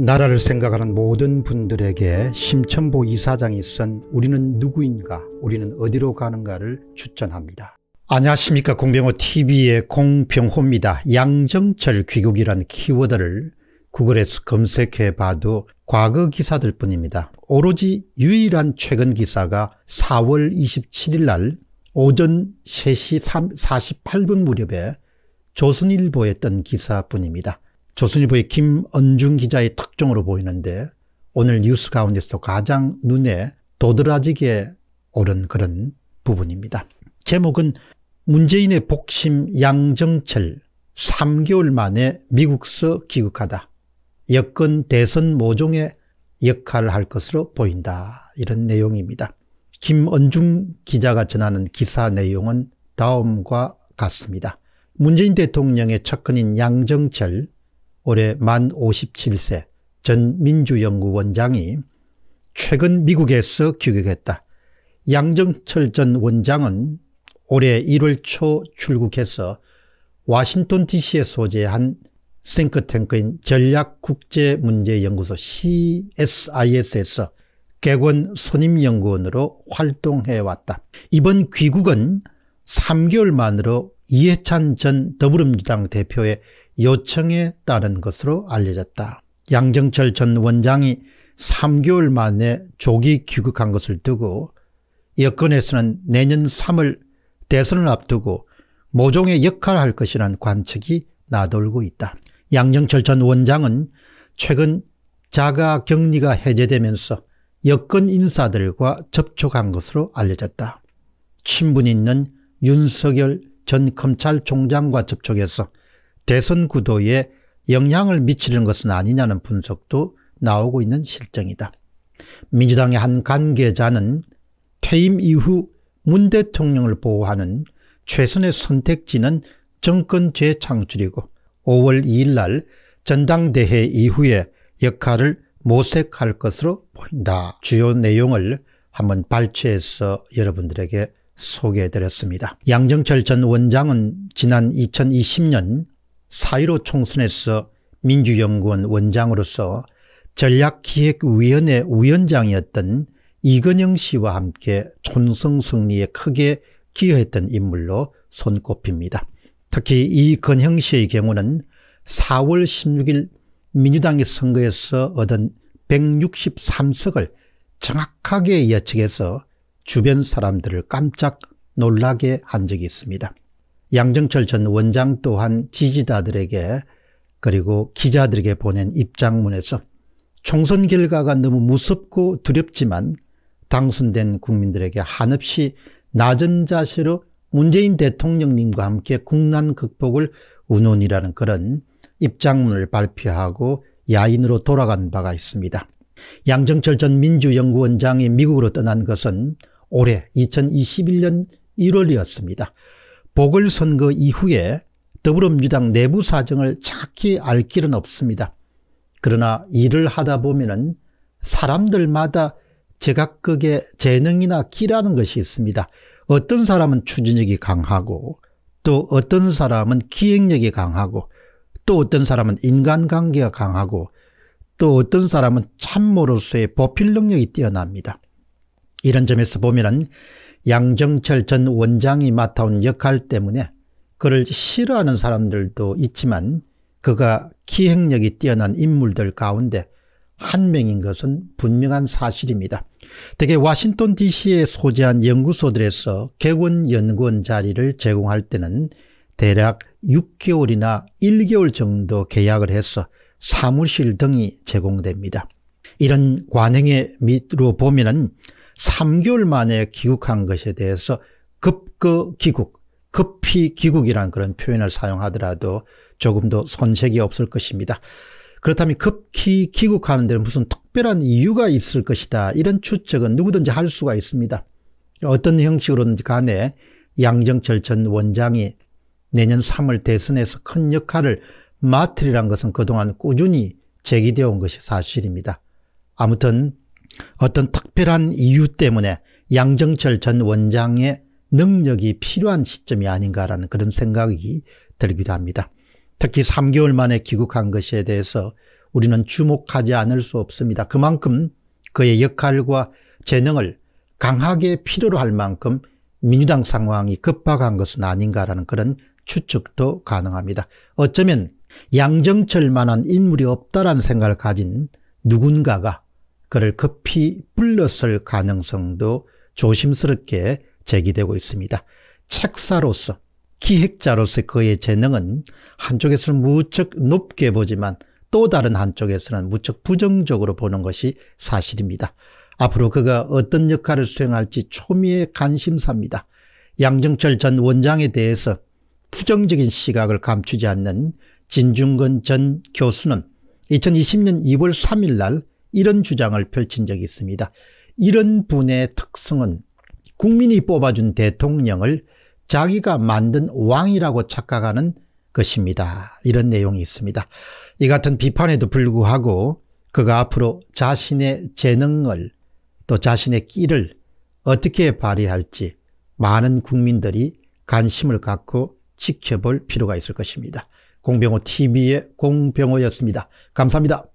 나라를 생각하는 모든 분들에게 심천보 이사장이 쓴 우리는 누구인가 우리는 어디로 가는가를 추천합니다. 안녕하십니까 공병호TV의 공병호입니다. 양정철 귀국이란 키워드를 구글에서 검색해봐도 과거 기사들 뿐입니다. 오로지 유일한 최근 기사가 4월 27일 날 오전 3시 48분 무렵에 조선일보에 뜬 기사뿐입니다. 조선일보의 김언중 기자의 특종으로 보이는데 오늘 뉴스 가운데서도 가장 눈에 도드라지게 오른 그런 부분입니다. 제목은 문재인의 복심 양정철 3개월 만에 미국서 귀국하다. 여권 대선 모종의 역할을 할 것으로 보인다. 이런 내용입니다. 김언중 기자가 전하는 기사 내용은 다음과 같습니다. 문재인 대통령의 첫근인 양정철 올해 만 57세 전 민주연구원장이 최근 미국에서 귀국했다. 양정철 전 원장은 올해 1월 초 출국해서 와싱턴 DC에 소재한 싱크탱크인 전략국제문제연구소 CSIS에서 개원 선임연구원으로 활동해왔다. 이번 귀국은 3개월 만으로 이해찬 전 더불어민주당 대표의 요청에 따른 것으로 알려졌다. 양정철 전 원장이 3개월 만에 조기 귀국한 것을 두고 여권에서는 내년 3월 대선을 앞두고 모종의 역할을 할 것이라는 관측이 나돌고 있다. 양정철 전 원장은 최근 자가 격리가 해제되면서 여권 인사들과 접촉한 것으로 알려졌다. 친분 있는 윤석열 전 검찰총장과 접촉해서 대선 구도에 영향을 미치는 것은 아니냐는 분석도 나오고 있는 실정이다. 민주당의 한 관계자는 퇴임 이후 문 대통령을 보호하는 최선의 선택지는 정권 재창출이고 5월 2일 날 전당대회 이후에 역할을 모색할 것으로 보인다. 주요 내용을 한번 발췌해서 여러분들에게 소개해드렸습니다. 양정철 전 원장은 지난 2020년 4.15 총선에서 민주연구원 원장으로서 전략기획위원회 위원장이었던 이건영 씨와 함께 촌선 승리에 크게 기여했던 인물로 손꼽힙니다. 특히 이건영 씨의 경우는 4월 16일 민주당의 선거에서 얻은 163석을 정확하게 예측해서 주변 사람들을 깜짝 놀라게 한 적이 있습니다. 양정철 전 원장 또한 지지자들에게 그리고 기자들에게 보낸 입장문에서 총선 결과가 너무 무섭고 두렵지만 당선된 국민들에게 한없이 낮은 자세로 문재인 대통령님과 함께 국난 극복을 운운이라는 그런 입장문을 발표하고 야인으로 돌아간 바가 있습니다. 양정철 전 민주연구원장이 미국으로 떠난 것은 올해 2021년 1월이었습니다. 보궐선거 그 이후에 더불어민주당 내부 사정을 정확히 알 길은 없습니다. 그러나 일을 하다 보면 사람들마다 제각각의 재능이나 끼라는 것이 있습니다. 어떤 사람은 추진력이 강하고 또 어떤 사람은 기획력이 강하고 또 어떤 사람은 인간관계가 강하고 또 어떤 사람은 참모로서의 보필 능력이 뛰어납니다. 이런 점에서 보면 양정철 전 원장이 맡아온 역할 때문에 그를 싫어하는 사람들도 있지만 그가 기획력이 뛰어난 인물들 가운데 한 명인 것은 분명한 사실입니다. 대개 와싱턴 DC에 소재한 연구소들에서 개원 연구원 자리를 제공할 때는 대략 6개월이나 1개월 정도 계약을 해서 사무실 등이 제공됩니다. 이런 관행에 밑으로 보면 3개월 만에 귀국한 것에 대해서 급거 그 귀국, 급히 귀국이란 그런 표현을 사용하더라도 조금 더 손색이 없을 것입니다. 그렇다면 급히 귀국하는 데는 무슨 특별한 이유가 있을 것이다. 이런 추측은 누구든지 할 수가 있습니다. 어떤 형식으로든지 간에 양정철 전 원장이 내년 3월 대선에서 큰 역할을 맡으리란 것은 그동안 꾸준히 제기되어 온 것이 사실입니다. 아무튼 어떤 특별한 이유 때문에 양정철 전 원장의 능력이 필요한 시점이 아닌가라는 그런 생각이 들기도 합니다. 특히 3개월 만에 귀국한 것에 대해서 우리는 주목하지 않을 수 없습니다. 그만큼 그의 역할과 재능을 강하게 필요로 할 만큼 민주당 상황이 급박한 것은 아닌가라는 그런 추측도 가능합니다. 어쩌면 양정철만한 인물이 없다라는 생각을 가진 누군가가 그를 급히 불렀을 가능성도 조심스럽게 제기되고 있습니다. 책사로서 기획자로서 그의 재능은 한쪽에서는 무척 높게 보지만 또 다른 한쪽에서는 무척 부정적으로 보는 것이 사실입니다. 앞으로 그가 어떤 역할을 수행할지 초미의 관심사입니다. 양정철 전 원장에 대해서 부정적인 시각을 감추지 않는 진중근 전 교수는 2020년 2월 3일 날 이런 주장을 펼친 적이 있습니다. 이런 분의 특성은 국민이 뽑아준 대통령을 자기가 만든 왕이라고 착각하는 것입니다. 이런 내용이 있습니다. 이 같은 비판에도 불구하고 그가 앞으로 자신의 재능을 또 자신의 끼를 어떻게 발휘할지 많은 국민들이 관심을 갖고 지켜볼 필요가 있을 것입니다. 공병호 TV의 공병호였습니다. 감사합니다.